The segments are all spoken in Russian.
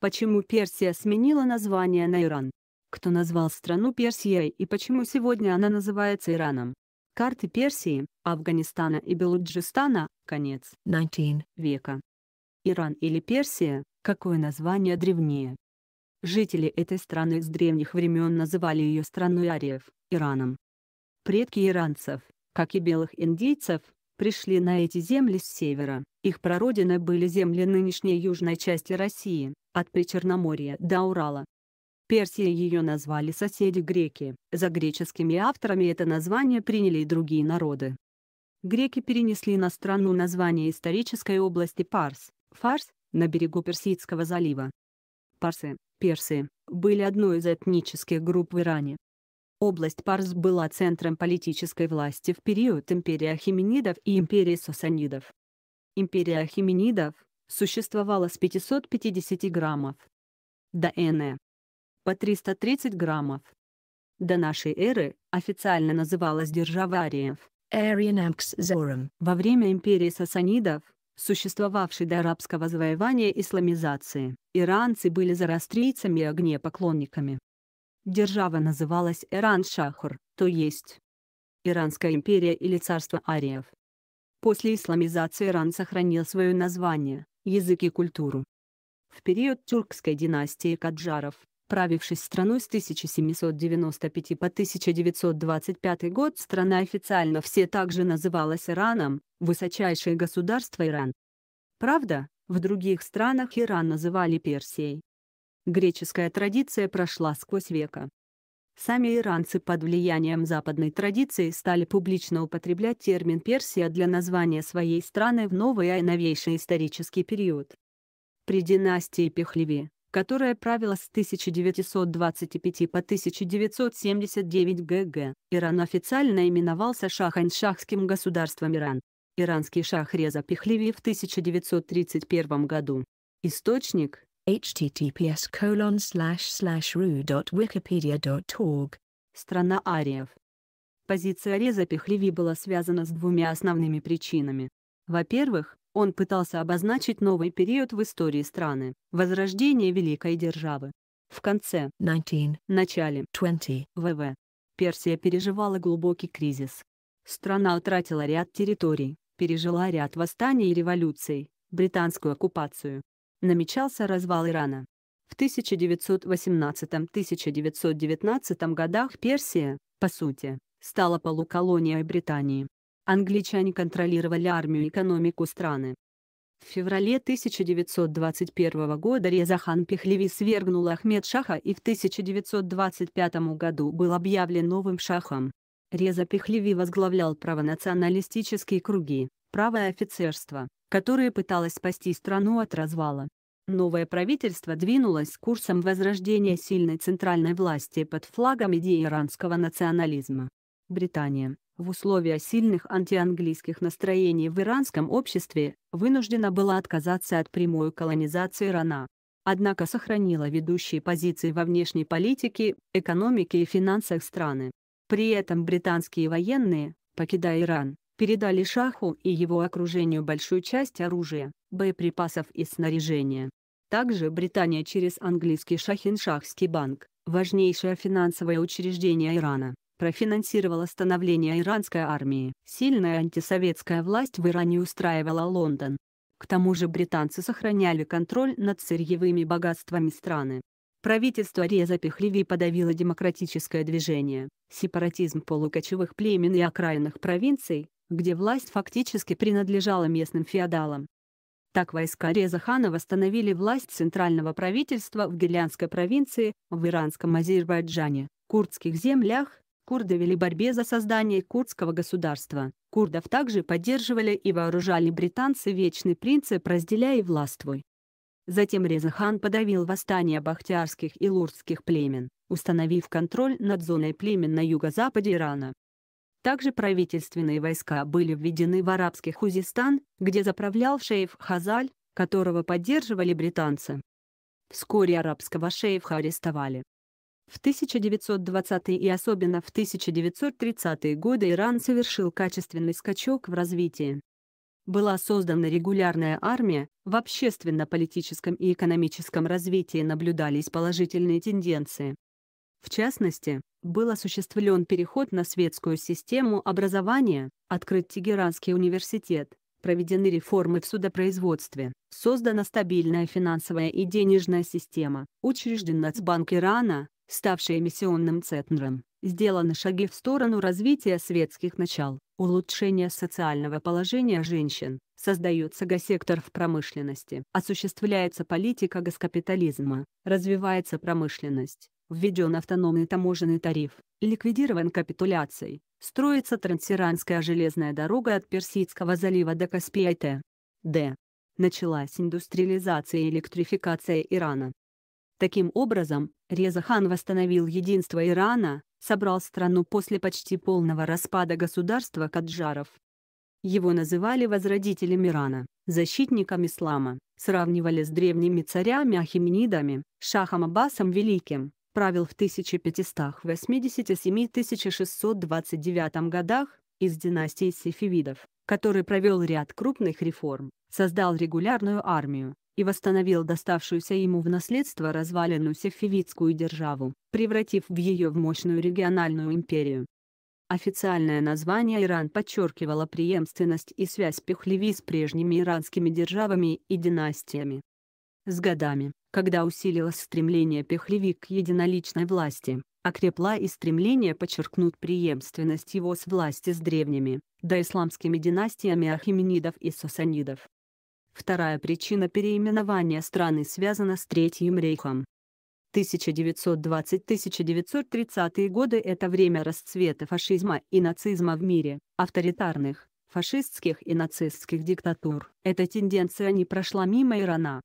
Почему Персия сменила название на Иран? Кто назвал страну Персией и почему сегодня она называется Ираном? Карты Персии, Афганистана и Белуджистана, конец 19 века. Иран или Персия, какое название древнее? Жители этой страны с древних времен называли ее страной ариев, Ираном. Предки иранцев, как и белых индейцев, пришли на эти земли с севера, их прародиной были земли нынешней южной части России, от Причерноморья до Урала. Персия ее назвали соседи греки, за греческими авторами это название приняли и другие народы. Греки перенесли на страну название исторической области Парс, Фарс, на берегу Персидского залива. Парсы, персы, были одной из этнических групп в Иране. Область Парс была центром политической власти в период империи Ахименидов и империи Сасанидов. Империя Ахименидов, существовало с 550 граммов до Н.э. по 330 граммов. До нашей эры официально называлась держава Ариев. Во время империи сасанидов, существовавшей до арабского завоевания исламизации, иранцы были зарастрийцами и огнепоклонниками. Держава называлась Иран-Шахур, то есть Иранская империя или царство ариев. После исламизации Иран сохранил свое название, язык и культуру. В период тюркской династии каджаров, правившей страной с 1795 по 1925 год страна официально все также называлась Ираном, высочайшее государство Иран. Правда, в других странах Иран называли Персией. Греческая традиция прошла сквозь века. Сами иранцы под влиянием западной традиции стали публично употреблять термин «Персия» для названия своей страны в новый и новейший исторический период. При династии Пехлеви, которая правила с 1925 по 1979 г.г., Иран официально именовался Шахань-Шахским государством Иран. Иранский шах Реза Пехлеви в 1931 году. Источник https colon slash slash Страна ариев. Позиция Реза Пехлеви была связана с двумя основными причинами. Во-первых, он пытался обозначить новый период в истории страны, возрождение великой державы. В конце 19, начале 20 ВВ Персия переживала глубокий кризис. Страна утратила ряд территорий, пережила ряд восстаний и революций, британскую оккупацию, намечался развал Ирана. В 1918-1919 годах Персия, по сути, стала полуколонией Британии. Англичане контролировали армию и экономику страны. В феврале 1921 года Резахан Пехлеви свергнул Ахмед Шаха и в 1925 году был объявлен новым шахом. Реза Пехлеви возглавлял правонационалистические круги, правое офицерство, которая пыталась спасти страну от развала. Новое правительство двинулось курсом возрождения сильной центральной власти под флагом идеи иранского национализма. Британия, в условиях сильных антианглийских настроений в иранском обществе, вынуждена была отказаться от прямой колонизации Ирана. Однако сохранила ведущие позиции во внешней политике, экономике и финансах страны. При этом британские военные, покидая Иран, передали Шаху и его окружению большую часть оружия, боеприпасов и снаряжения. Также Британия через английский Шахиншахский банк, важнейшее финансовое учреждение Ирана, профинансировала становление иранской армии. Сильная антисоветская власть в Иране устраивала Лондон. К тому же британцы сохраняли контроль над сырьевыми богатствами страны. Правительство Реза Пехлеви подавило демократическое движение, сепаратизм полукочевых племен и окраинных провинций, где власть фактически принадлежала местным феодалам. Так войска Резахана восстановили власть центрального правительства в Гелянской провинции, в иранском Азербайджане, курдских землях, курды вели борьбе за создание курдского государства. Курдов также поддерживали и вооружали британцы вечный принцип «разделяй и властвуй». Затем Резахан подавил восстание бахтиарских и лурдских племен, установив контроль над зоной племен на юго-западе Ирана. Также правительственные войска были введены в арабский Хузистан, где заправлял шейф Хазаль, которого поддерживали британцы. Вскоре арабского шейфа арестовали. В 1920-е и особенно в 1930-е годы Иран совершил качественный скачок в развитии. Была создана регулярная армия, в общественно-политическом и экономическом развитии наблюдались положительные тенденции. В частности, был осуществлен переход на светскую систему образования, открыт Тегеранский университет, проведены реформы в судопроизводстве, создана стабильная финансовая и денежная система, учрежден Нацбанк Ирана, ставший эмиссионным центром, сделаны шаги в сторону развития светских начал, улучшение социального положения женщин, создается госсектор в промышленности, осуществляется политика госкапитализма, развивается промышленность, Введен автономный таможенный тариф, ликвидирован капитуляцией, строится Трансиранская железная дорога от Персидского залива до Каспийте. Д. Началась индустриализация и электрификация Ирана. Таким образом, Резахан восстановил единство Ирана, собрал страну после почти полного распада государства каджаров. Его называли возродителем Ирана, защитником ислама, сравнивали с древними царями-ахименидами, Шахом Аббасом Великим правил в 1587-1629 годах из династии сефевидов, который провел ряд крупных реформ, создал регулярную армию и восстановил доставшуюся ему в наследство разваленную сефевидскую державу, превратив в ее в мощную региональную империю. Официальное название Иран подчеркивало преемственность и связь Пехлеви с прежними иранскими державами и династиями. С годами, когда усилилось стремление Пехлеви к единоличной власти, окрепла а и стремление подчеркнуть преемственность его с власти с древними, да исламскими династиями ахименидов и сасанидов. Вторая причина переименования страны связана с Третьим рейхом. 1920-1930 годы – это время расцвета фашизма и нацизма в мире, авторитарных, фашистских и нацистских диктатур. Эта тенденция не прошла мимо Ирана.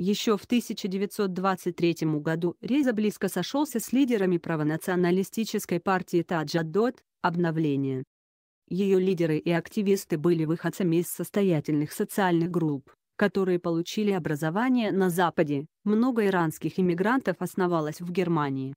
Еще в 1923 году Рейза близко сошелся с лидерами правонационалистической партии Таджадот, обновление. Ее лидеры и активисты были выходцами из состоятельных социальных групп, которые получили образование на Западе, много иранских иммигрантов основалось в Германии.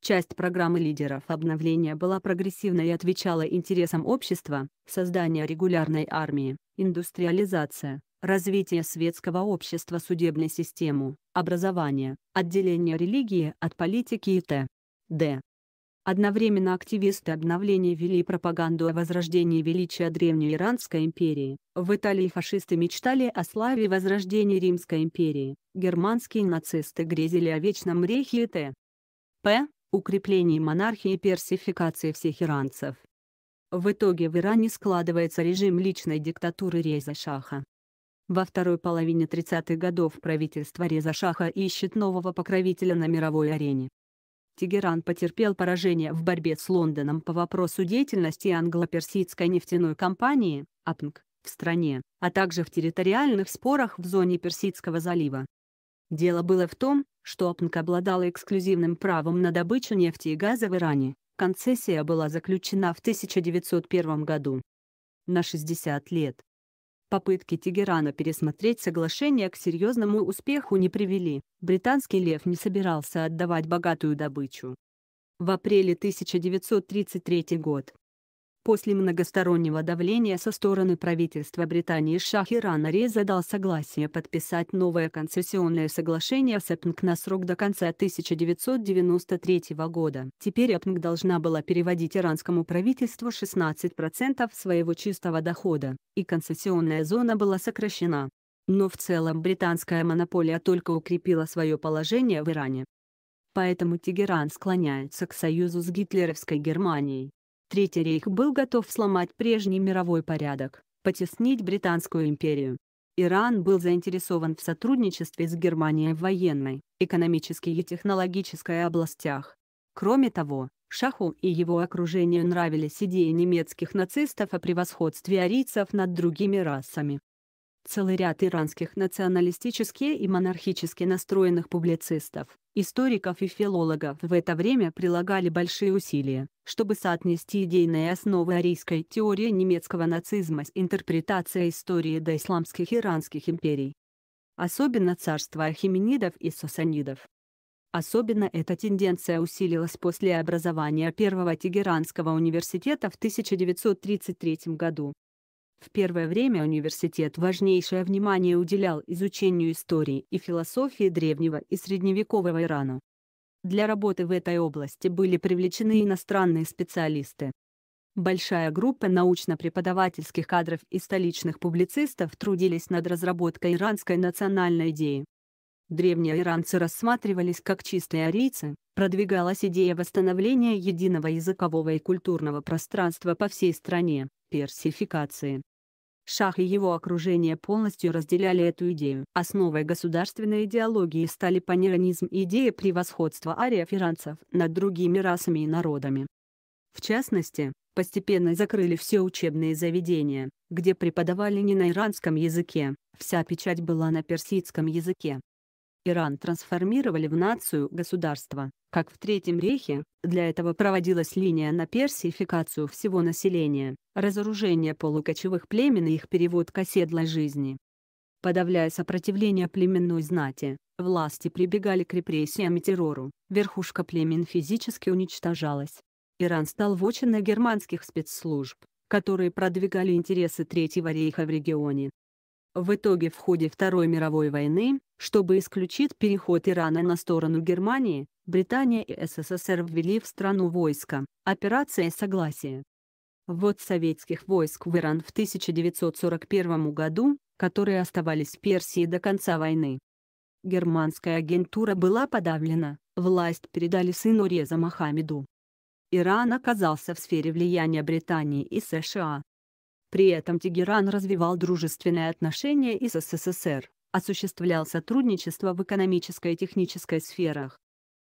Часть программы лидеров обновления была прогрессивной и отвечала интересам общества, создание регулярной армии, индустриализация, развитие светского общества судебной системы, образование, отделение религии от политики и т.д. Одновременно активисты обновления вели пропаганду о возрождении величия Древней Иранской империи, в Италии фашисты мечтали о славе возрождения Римской империи, германские нацисты грезили о Вечном Рейхе и т.п. укреплении монархии и персификации всех иранцев. В итоге в Иране складывается режим личной диктатуры Реза Шаха. Во второй половине 30-х годов правительство Реза Шаха ищет нового покровителя на мировой арене. Тегеран потерпел поражение в борьбе с Лондоном по вопросу деятельности англо-персидской нефтяной компании АПНК в стране, а также в территориальных спорах в зоне Персидского залива. Дело было в том, что АПНК обладала эксклюзивным правом на добычу нефти и газа в Иране, концессия была заключена в 1901 году. На 60 лет Попытки Тегерана пересмотреть соглашение к серьезному успеху не привели. Британский лев не собирался отдавать богатую добычу. В апреле 1933 год После многостороннего давления со стороны правительства Британии Шах Иран Реза дал согласие подписать новое концессионное соглашение с ЭПНК на срок до конца 1993 года. Теперь ЭПНК должна была переводить иранскому правительству 16% своего чистого дохода, и концессионная зона была сокращена. Но в целом британская монополия только укрепила свое положение в Иране. Поэтому Тегеран склоняется к союзу с гитлеровской Германией. Третий рейх был готов сломать прежний мировой порядок, потеснить Британскую империю. Иран был заинтересован в сотрудничестве с Германией в военной, экономической и технологической областях. Кроме того, Шаху и его окружению нравились идеи немецких нацистов о превосходстве арийцев над другими расами. Целый ряд иранских националистически и монархически настроенных публицистов, Историков и филологов в это время прилагали большие усилия, чтобы соотнести идейные основы арийской теории немецкого нацизма с интерпретацией истории доисламских иранских империй. Особенно царство ахименидов и сасанидов. Особенно эта тенденция усилилась после образования Первого Тегеранского университета в 1933 году. В первое время университет важнейшее внимание уделял изучению истории и философии древнего и средневекового Ирана. Для работы в этой области были привлечены иностранные специалисты. Большая группа научно-преподавательских кадров и столичных публицистов трудились над разработкой иранской национальной идеи. Древние иранцы рассматривались как чистые арийцы, продвигалась идея восстановления единого языкового и культурного пространства по всей стране, персификации. Шах и его окружение полностью разделяли эту идею. Основой государственной идеологии стали панеронизм и идея превосходства ариафиранцев над другими расами и народами. В частности, постепенно закрыли все учебные заведения, где преподавали не на иранском языке, вся печать была на персидском языке, Иран трансформировали в нацию-государство, как в Третьем рейхе, для этого проводилась линия на персификацию всего населения, разоружение полукочевых племен и их перевод к оседлой жизни. Подавляя сопротивление племенной знати, власти прибегали к репрессиям и террору, верхушка племен физически уничтожалась. Иран стал вотчиной германских спецслужб, которые продвигали интересы Третьего рейха в регионе, в итоге в ходе Второй мировой войны, чтобы исключить переход Ирана на сторону Германии, Британия и СССР ввели в страну войска, операция «Согласие». Ввод советских войск в Иран в 1941 году, которые оставались в Персии до конца войны. Германская агентура была подавлена, власть передали сыну Реза Мохаммеду. Иран оказался в сфере влияния Британии и США, при этом Тегеран развивал дружественные отношения и с СССР, осуществлял сотрудничество в экономической и технической сферах,